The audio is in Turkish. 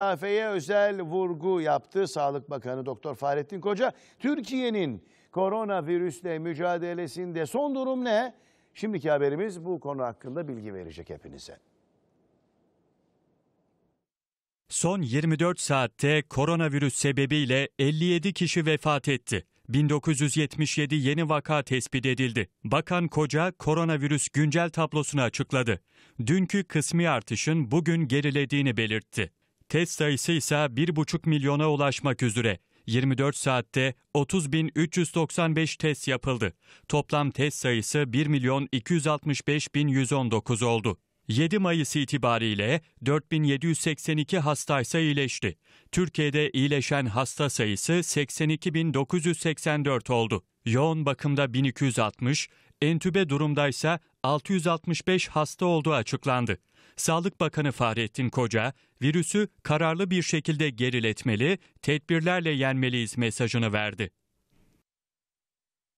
mesafeye özel vurgu yaptı Sağlık Bakanı Doktor Fahrettin Koca. Türkiye'nin koronavirüsle mücadelesinde son durum ne? Şimdiki haberimiz bu konu hakkında bilgi verecek hepinize. Son 24 saatte koronavirüs sebebiyle 57 kişi vefat etti. 1977 yeni vaka tespit edildi. Bakan Koca koronavirüs güncel tablosunu açıkladı. Dünkü kısmi artışın bugün gerilediğini belirtti test sayısı ise 1,5 milyona ulaşmak üzere. 24 saatte 30.395 test yapıldı. Toplam test sayısı 1 milyon 265.119 oldu. 7 Mayıs itibariyle 4782 hasta ise iyileşti. Türkiye'de iyileşen hasta sayısı 82.984 oldu. Yoğun bakımda 1260, entübe durumdaysa 665 hasta olduğu açıklandı. Sağlık Bakanı Fahrettin Koca, virüsü kararlı bir şekilde geriletmeli, tedbirlerle yenmeliyiz mesajını verdi.